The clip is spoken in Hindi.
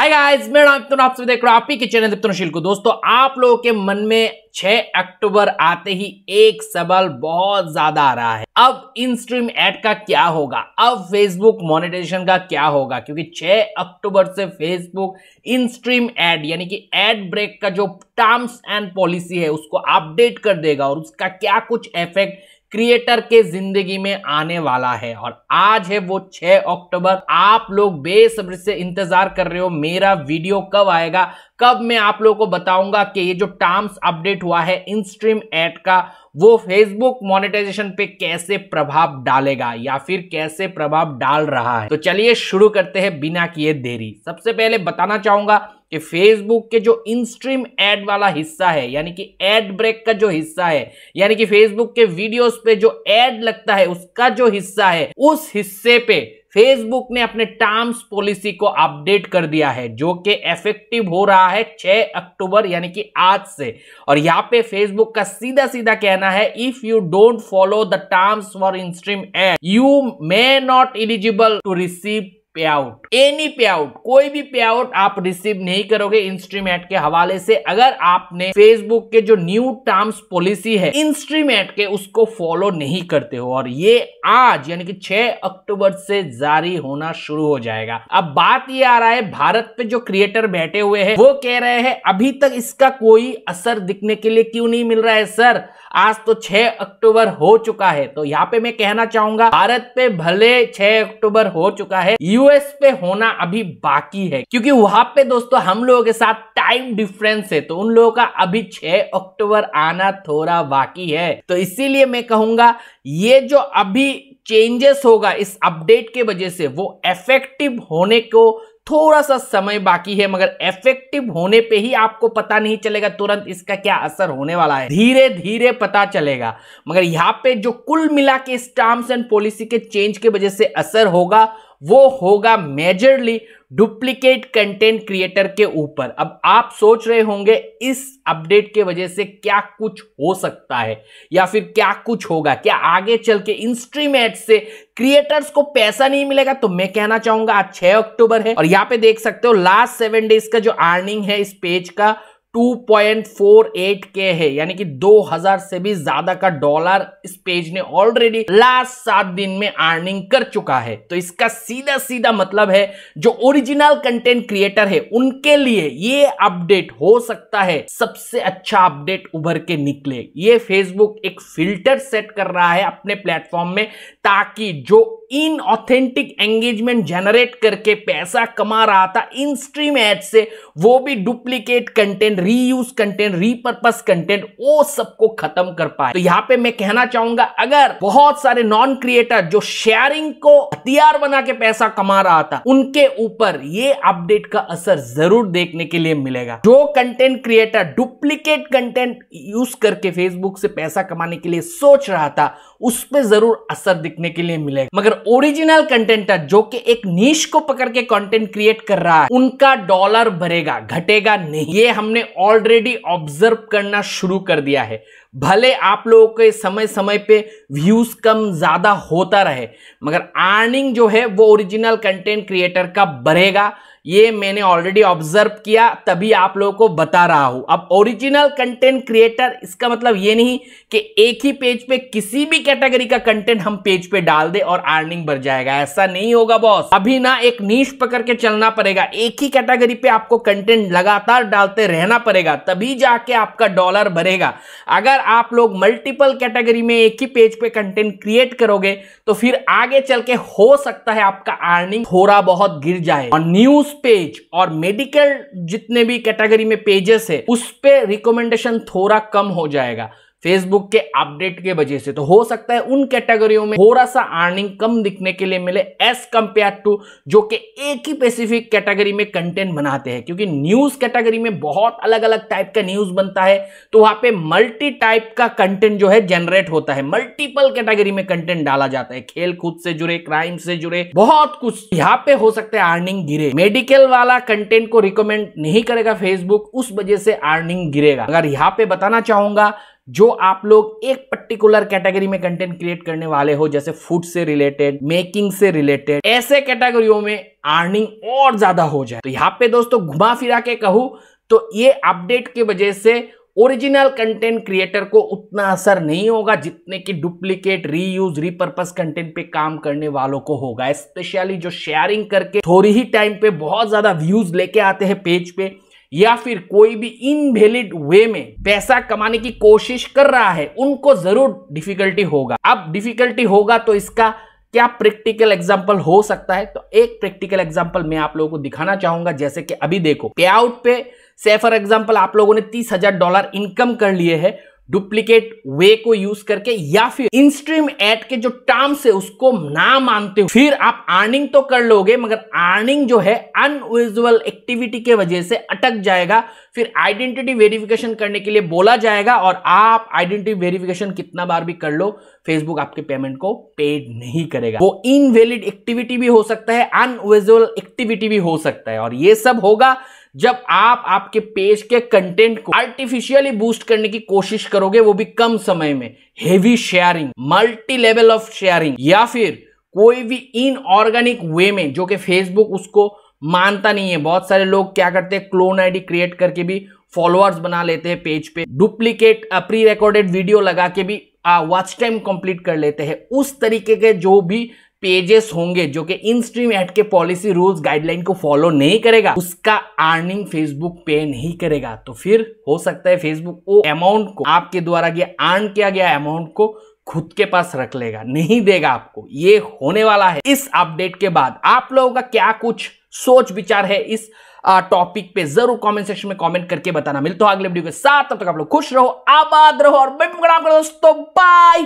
हाय गाइस मैं आप सभी देख रहे हो आप ही चैनल अप्तुनशील को दोस्तों आप लोगों के मन में 6 अक्टूबर आते ही एक सवाल बहुत ज्यादा आ रहा है अब इन स्ट्रीम एड का क्या होगा अब फेसबुक मोनेटाइजेशन का क्या होगा क्योंकि 6 अक्टूबर से फेसबुक इन स्ट्रीम एड यानी कि एड ब्रेक का जो टर्म्स एंड पॉलिसी है उसको अपडेट कर देगा और उसका क्या कुछ इफेक्ट क्रिएटर के जिंदगी में आने वाला है और आज है वो 6 अक्टूबर आप लोग बेसब्र से इंतजार कर रहे हो मेरा वीडियो कब आएगा कब मैं आप लोगों को बताऊंगा कि ये जो टर्म्स अपडेट हुआ है इनस्ट्रीम एड का वो फेसबुक मोनेटाइजेशन पे कैसे प्रभाव डालेगा या फिर कैसे प्रभाव डाल रहा है तो चलिए शुरू करते हैं बिना किए देरी सबसे पहले बताना चाहूंगा कि फेसबुक के जो इन स्ट्रीम एड वाला हिस्सा है यानी कि एड ब्रेक का जो हिस्सा है यानी कि फेसबुक के वीडियोस पे जो एड लगता है उसका जो हिस्सा है उस हिस्से पे फेसबुक ने अपने टर्म्स पॉलिसी को अपडेट कर दिया है जो कि इफेक्टिव हो रहा है 6 अक्टूबर यानी कि आज से और यहाँ पे फेसबुक का सीधा सीधा कहना है if you don't follow the terms for in stream ad you may not eligible to receive pay out any pay out कोई भी पे आउट आप रिसीव नहीं करोगे इंस्ट्रीमेट के हवाले से अगर आपने फेसबुक के जो न्यू टर्म्स पॉलिसी है इंस्ट्रीमेट के उसको फॉलो नहीं करते हो और ये आज यानी कि 6 अक्टूबर से जारी होना शुरू हो जाएगा अब बात ये आ रहा है भारत पे जो क्रिएटर बैठे हुए हैं वो कह रहे हैं अभी तक इसका कोई असर दिखने के लिए क्यों नहीं मिल रहा है सर आज तो 6 अक्टूबर हो चुका है तो यहाँ पे मैं कहना चाहूंगा भारत पे भले 6 अक्टूबर हो चुका है यूएस पे होना अभी बाकी है क्योंकि वहां पे दोस्तों हम लोगों के साथ टाइम डिफरेंस है तो उन लोगों का अभी 6 अक्टूबर आना थोड़ा बाकी है तो इसीलिए मैं कहूंगा ये जो अभी चेंजेस होगा इस अपडेट के वजह से वो इफेक्टिव होने को थोड़ा सा समय बाकी है मगर इफेक्टिव होने पे ही आपको पता नहीं चलेगा तुरंत इसका क्या असर होने वाला है धीरे धीरे पता चलेगा मगर यहाँ पे जो कुल मिला के टर्म्स एंड पॉलिसी के चेंज की वजह से असर होगा वो होगा मेजरली डुप्लीकेट कंटेंट क्रिएटर के ऊपर अब आप सोच रहे होंगे इस अपडेट के वजह से क्या कुछ हो सकता है या फिर क्या कुछ होगा क्या आगे चल के इन स्ट्रीम एड से क्रिएटर्स को पैसा नहीं मिलेगा तो मैं कहना चाहूंगा आज 6 अक्टूबर है और यहां पे देख सकते हो लास्ट सेवन डेज का जो अर्निंग है इस पेज का 2.48 के है यानी कि 2000 से भी ज्यादा का डॉलर इस पेज ने ऑलरेडी लास्ट सात दिन में अर्निंग कर चुका है तो इसका सीधा सीधा मतलब है जो ओरिजिनल कंटेंट क्रिएटर है उनके लिए ये अपडेट हो सकता है सबसे अच्छा अपडेट उभर के निकले ये फेसबुक एक फिल्टर सेट कर रहा है अपने प्लेटफॉर्म में ताकि जो इन ऑथेंटिक एंगेजमेंट जनरेट करके पैसा कमा रहा था इन स्ट्रीम एड से वो भी duplicate content reuse content repurpose content वो सबको खत्म कर पाए तो यहां पे मैं कहना चाहूंगा अगर बहुत सारे नॉन क्रिएटर जो शेयरिंग को हथियार बना के पैसा कमा रहा था उनके ऊपर ये अपडेट का असर जरूर देखने के लिए मिलेगा जो content creator duplicate content use करके फेसबुक से पैसा कमाने के लिए सोच रहा था उस पर जरूर असर दिखने के लिए मिलेगा मगर ओरिजिनल कंटेंटर जो कि एक नीश को पकड़ के कंटेंट क्रिएट कर रहा है उनका डॉलर भरेगा घटेगा नहीं ये हमने ऑलरेडी ऑब्जर्व करना शुरू कर दिया है भले आप लोगों के समय समय पे व्यूज कम ज्यादा होता रहे मगर अर्निंग जो है वो ओरिजिनल कंटेंट क्रिएटर का बढ़ेगा ये मैंने ऑलरेडी ऑब्जर्व किया तभी आप लोगों को बता रहा हूं अब ओरिजिनल कंटेंट क्रिएटर इसका मतलब ये नहीं कि एक ही पेज पे किसी भी कैटेगरी का कंटेंट हम पेज पे डाल दे और अर्निंग बढ़ जाएगा ऐसा नहीं होगा बॉस अभी ना एक नीच पकड़ के चलना पड़ेगा एक ही कैटेगरी पे आपको कंटेंट लगातार डालते रहना पड़ेगा तभी जाके आपका डॉलर भरेगा अगर आप लोग मल्टीपल कैटेगरी में एक ही पेज पे कंटेंट क्रिएट करोगे तो फिर आगे चल के हो सकता है आपका अर्निंग थोड़ा बहुत गिर जाए और न्यूज उस पेज और मेडिकल जितने भी कैटेगरी में पेजेस है उस पर रिकमेंडेशन थोड़ा कम हो जाएगा फेसबुक के अपडेट के वजह से तो हो सकता है उन कैटेगरियों में थोड़ा सा अर्निंग कम दिखने के लिए मिले एस कंपेयर टू जो कि एक ही स्पेसिफिक कैटेगरी में कंटेंट बनाते हैं क्योंकि न्यूज कैटेगरी में बहुत अलग अलग टाइप का न्यूज बनता है तो वहां पे मल्टी टाइप का कंटेंट जो है जनरेट होता है मल्टीपल कैटेगरी में कंटेंट डाला जाता है खेल कूद से जुड़े क्राइम से जुड़े बहुत कुछ यहाँ पे हो सकता है अर्निंग गिरे मेडिकल वाला कंटेंट को रिकमेंड नहीं करेगा फेसबुक उस वजह से अर्निंग गिरेगा अगर यहाँ पे बताना चाहूंगा जो आप लोग एक पर्टिकुलर कैटेगरी में कंटेंट क्रिएट करने वाले हो जैसे फूड से रिलेटेड मेकिंग से रिलेटेड ऐसे कैटेगरियों में अर्निंग और ज्यादा हो जाए तो यहां पे दोस्तों घुमा फिरा के कहूं तो ये अपडेट की वजह से ओरिजिनल कंटेंट क्रिएटर को उतना असर नहीं होगा जितने कि डुप्लीकेट रीयूज रिपर्पज कंटेंट पे काम करने वालों को होगा स्पेशली जो शेयरिंग करके थोड़ी ही टाइम पे बहुत ज्यादा व्यूज लेके आते हैं पेज पे या फिर कोई भी इनवेलिड वे में पैसा कमाने की कोशिश कर रहा है उनको जरूर डिफिकल्टी होगा अब डिफिकल्टी होगा तो इसका क्या प्रैक्टिकल एग्जाम्पल हो सकता है तो एक प्रैक्टिकल एग्जाम्पल मैं आप लोगों को दिखाना चाहूंगा जैसे कि अभी देखो पे आउट पे से फॉर एग्जाम्पल आप लोगों ने तीस हजार डॉलर इनकम कर लिए है डुप्लीकेट वे को यूज करके या फिर इनस्ट्रीम एड के जो टर्म्स है उसको ना मानते हो फिर आप अर्निंग तो कर लोगे मगर अर्निंग जो है अनविजुअल एक्टिविटी के वजह से अटक जाएगा फिर आइडेंटिटी वेरिफिकेशन करने के लिए बोला जाएगा और आप आइडेंटिटी वेरिफिकेशन कितना बार भी कर लो फेसबुक आपके पेमेंट को पेड नहीं करेगा वो इनवेलिड एक्टिविटी भी हो सकता है अनविजुअल एक्टिविटी भी हो सकता है और ये सब होगा जब आप आपके पेज के कंटेंट को आर्टिफिशियली बूस्ट करने की कोशिश करोगे वो भी कम समय में heavy sharing multi level of sharing या फिर कोई भी इनऑर्गेनिक वे में जो कि फेसबुक उसको मानता नहीं है बहुत सारे लोग क्या करते हैं क्लोन आईडी क्रिएट करके भी फॉलोअर्स बना लेते हैं पेज पे डुप्लीकेट प्री रिकॉर्डेड वीडियो लगा के भी वॉच टाइम कंप्लीट कर लेते हैं उस तरीके के जो भी पेजेस होंगे जो कि इन स्ट्रीम एड के पॉलिसी रूल्स गाइडलाइन को फॉलो नहीं करेगा उसका अर्निंग फेसबुक पे नहीं करेगा तो फिर हो सकता है फेसबुक वो अमाउंट को आपके द्वारा अर्न किया गया अमाउंट को खुद के पास रख लेगा नहीं देगा आपको ये होने वाला है इस अपडेट के बाद आप लोगों का क्या कुछ सोच विचार है इस टॉपिक पे जरूर कमेंट सेक्शन में कमेंट करके बताना मिलते हो अगले वीडियो के साथ तब तक आप लोग खुश रहो आबाद रहो और बेट दोस्तों बाय